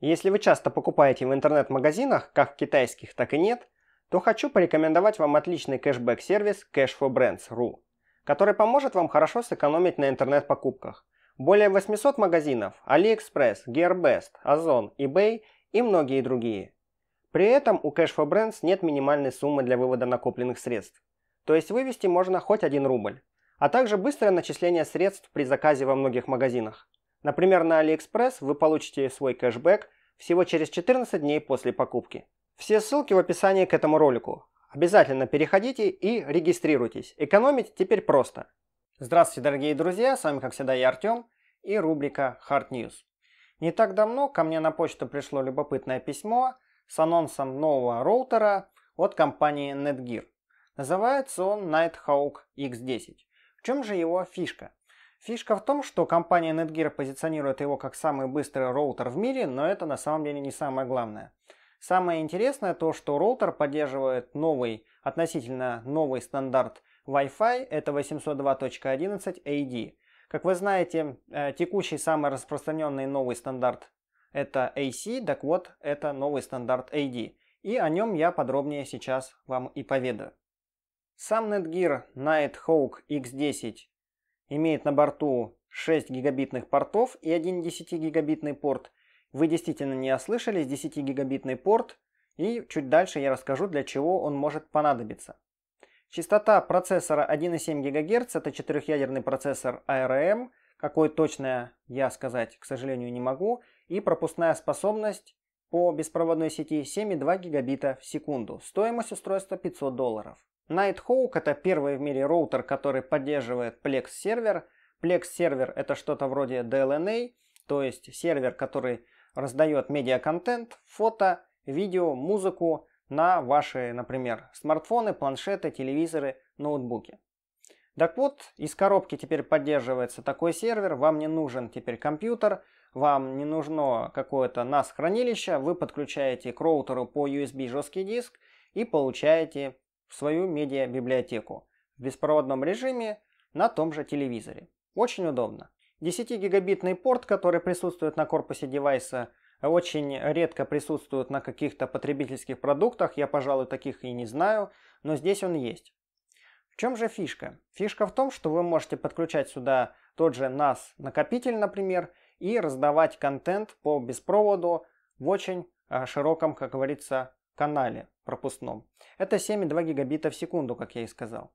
Если вы часто покупаете в интернет-магазинах, как китайских, так и нет, то хочу порекомендовать вам отличный кэшбэк-сервис cash4brands.ru, который поможет вам хорошо сэкономить на интернет-покупках. Более 800 магазинов AliExpress, GearBest, Ozon, eBay и многие другие. При этом у Cash4Brands нет минимальной суммы для вывода накопленных средств. То есть вывести можно хоть 1 рубль, а также быстрое начисление средств при заказе во многих магазинах. Например, на AliExpress вы получите свой кэшбэк всего через 14 дней после покупки. Все ссылки в описании к этому ролику. Обязательно переходите и регистрируйтесь. Экономить теперь просто. Здравствуйте, дорогие друзья, с вами как всегда я Артем и рубрика Hard News. Не так давно ко мне на почту пришло любопытное письмо с анонсом нового роутера от компании Netgear. Называется он Nighthawk X10. В чем же его фишка? Фишка в том, что компания Netgear позиционирует его как самый быстрый роутер в мире, но это на самом деле не самое главное. Самое интересное то, что роутер поддерживает новый, относительно новый стандарт Wi-Fi, это 802.11ad. Как вы знаете, э, текущий самый распространенный новый стандарт это AC, так вот, это новый стандарт AD. И о нем я подробнее сейчас вам и поведаю. Сам Netgear Nighthawk X10 имеет на борту 6 гигабитных портов и один 10-гигабитный порт. Вы действительно не ослышались, 10-гигабитный порт, и чуть дальше я расскажу, для чего он может понадобиться. Частота процессора 1,7 ГГц, это четырехъядерный процессор ARM, какой точно я сказать, к сожалению, не могу, и пропускная способность по беспроводной сети 7,2 гигабита в секунду. Стоимость устройства 500 долларов. Nighthawk – это первый в мире роутер, который поддерживает Plex-сервер. Plex-сервер – это что-то вроде DLNA, то есть сервер, который раздает медиа-контент, фото, видео, музыку на ваши, например, смартфоны, планшеты, телевизоры, ноутбуки. Так вот, из коробки теперь поддерживается такой сервер, вам не нужен теперь компьютер, вам не нужно какое-то NAS-хранилище, вы подключаете к роутеру по USB жесткий диск и получаете в свою медиа библиотеку в беспроводном режиме на том же телевизоре. Очень удобно. 10-гигабитный порт, который присутствует на корпусе девайса, очень редко присутствует на каких-то потребительских продуктах, я, пожалуй, таких и не знаю, но здесь он есть. В чем же фишка? Фишка в том, что вы можете подключать сюда тот же NAS накопитель, например, и раздавать контент по беспроводу в очень а, широком, как говорится, канале пропускном. Это 7,2 гигабита в секунду, как я и сказал.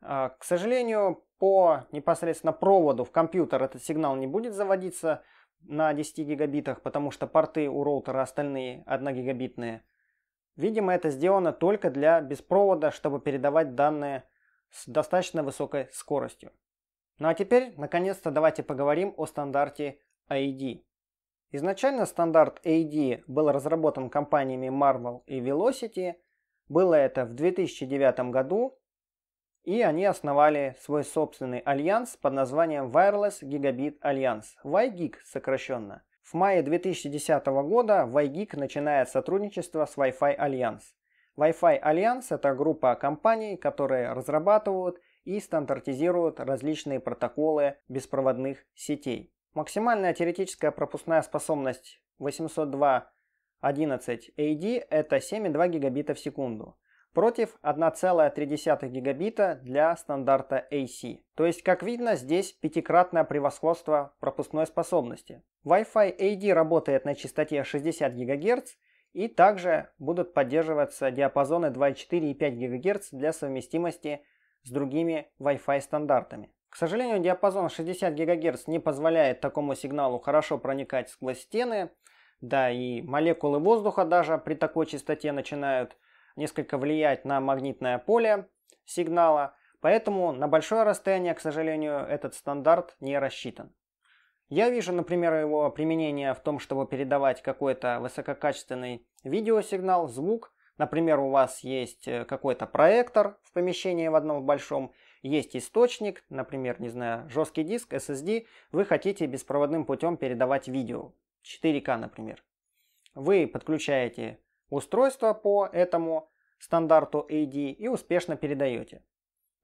А, к сожалению, по непосредственно проводу в компьютер этот сигнал не будет заводиться на 10 гигабитах, потому что порты у роутера остальные 1 гигабитные. Видимо, это сделано только для беспровода, чтобы передавать данные с достаточно высокой скоростью. Ну а теперь, наконец-то, давайте поговорим о стандарте ID. Изначально стандарт AD был разработан компаниями Marvel и Velocity. Было это в 2009 году, и они основали свой собственный альянс под названием Wireless Gigabit Alliance, WiGig сокращенно. В мае 2010 года WiGig начинает сотрудничество с Wi-Fi Alliance. Wi-Fi Alliance – это группа компаний, которые разрабатывают и стандартизируют различные протоколы беспроводных сетей. Максимальная теоретическая пропускная способность 802.11AD это 7,2 гигабита в секунду против 1,3 гигабита для стандарта AC. То есть, как видно, здесь пятикратное превосходство пропускной способности. Wi-Fi AD работает на частоте 60 ГГц и также будут поддерживаться диапазоны 2,4 и 5 ГГц для совместимости с другими Wi-Fi стандартами. К сожалению, диапазон 60 ГГц не позволяет такому сигналу хорошо проникать сквозь стены, да и молекулы воздуха даже при такой частоте начинают несколько влиять на магнитное поле сигнала, поэтому на большое расстояние, к сожалению, этот стандарт не рассчитан. Я вижу, например, его применение в том, чтобы передавать какой-то высококачественный видеосигнал, звук Например, у вас есть э, какой-то проектор в помещении в одном большом, есть источник, например, не знаю, жесткий диск, SSD, вы хотите беспроводным путем передавать видео, 4К, например. Вы подключаете устройство по этому стандарту AD и успешно передаете.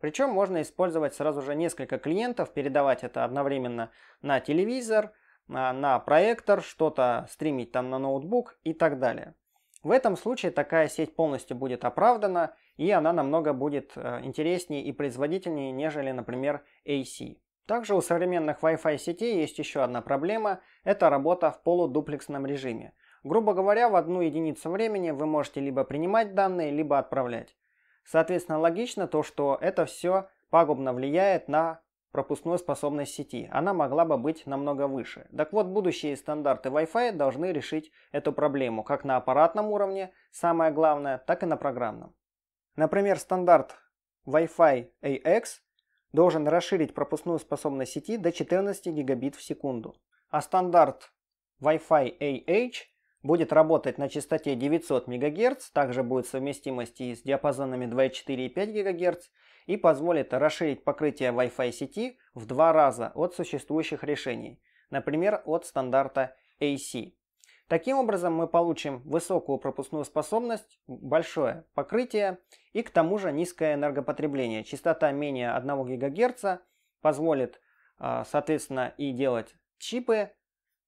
Причем можно использовать сразу же несколько клиентов, передавать это одновременно на телевизор, а, на проектор, что-то стримить там на ноутбук и так далее. В этом случае такая сеть полностью будет оправдана, и она намного будет э, интереснее и производительнее, нежели, например, AC. Также у современных Wi-Fi сетей есть еще одна проблема – это работа в полудуплексном режиме. Грубо говоря, в одну единицу времени вы можете либо принимать данные, либо отправлять. Соответственно, логично то, что это все пагубно влияет на пропускную способность сети. Она могла бы быть намного выше. Так вот, будущие стандарты Wi-Fi должны решить эту проблему как на аппаратном уровне, самое главное, так и на программном. Например, стандарт Wi-Fi AX должен расширить пропускную способность сети до 14 гигабит в секунду. А стандарт Wi-Fi AH будет работать на частоте 900 МГц, также будет совместимость и с диапазонами 2,4 и 5 ГГц, и позволит расширить покрытие Wi-Fi сети в два раза от существующих решений, например, от стандарта AC. Таким образом мы получим высокую пропускную способность, большое покрытие и к тому же низкое энергопотребление. Частота менее 1 ГГц позволит, а, соответственно, и делать чипы,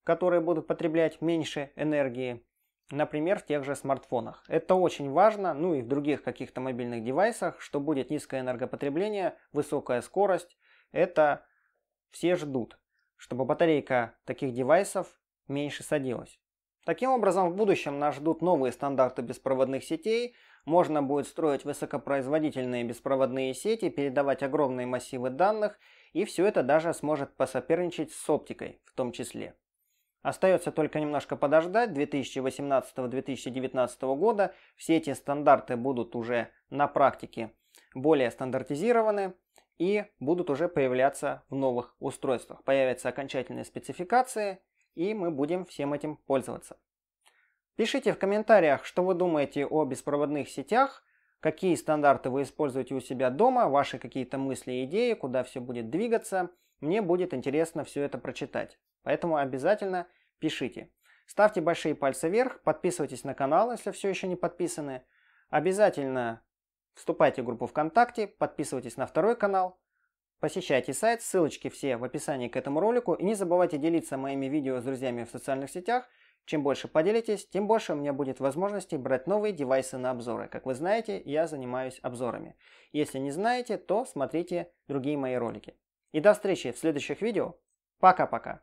которые будут потреблять меньше энергии, например, в тех же смартфонах. Это очень важно, ну и в других каких-то мобильных девайсах, что будет низкое энергопотребление, высокая скорость. Это все ждут, чтобы батарейка таких девайсов меньше садилась. Таким образом, в будущем нас ждут новые стандарты беспроводных сетей, можно будет строить высокопроизводительные беспроводные сети, передавать огромные массивы данных, и все это даже сможет посоперничать с оптикой в том числе. Остается только немножко подождать 2018-2019 года. Все эти стандарты будут уже на практике более стандартизированы и будут уже появляться в новых устройствах. Появятся окончательные спецификации, и мы будем всем этим пользоваться. Пишите в комментариях, что вы думаете о беспроводных сетях, какие стандарты вы используете у себя дома, ваши какие-то мысли и идеи, куда все будет двигаться. Мне будет интересно все это прочитать. Поэтому обязательно пишите. Ставьте большие пальцы вверх, подписывайтесь на канал, если все еще не подписаны. Обязательно вступайте в группу ВКонтакте, подписывайтесь на второй канал, посещайте сайт, ссылочки все в описании к этому ролику. И не забывайте делиться моими видео с друзьями в социальных сетях. Чем больше поделитесь, тем больше у меня будет возможностей брать новые девайсы на обзоры. Как вы знаете, я занимаюсь обзорами. Если не знаете, то смотрите другие мои ролики. И до встречи в следующих видео. Пока-пока.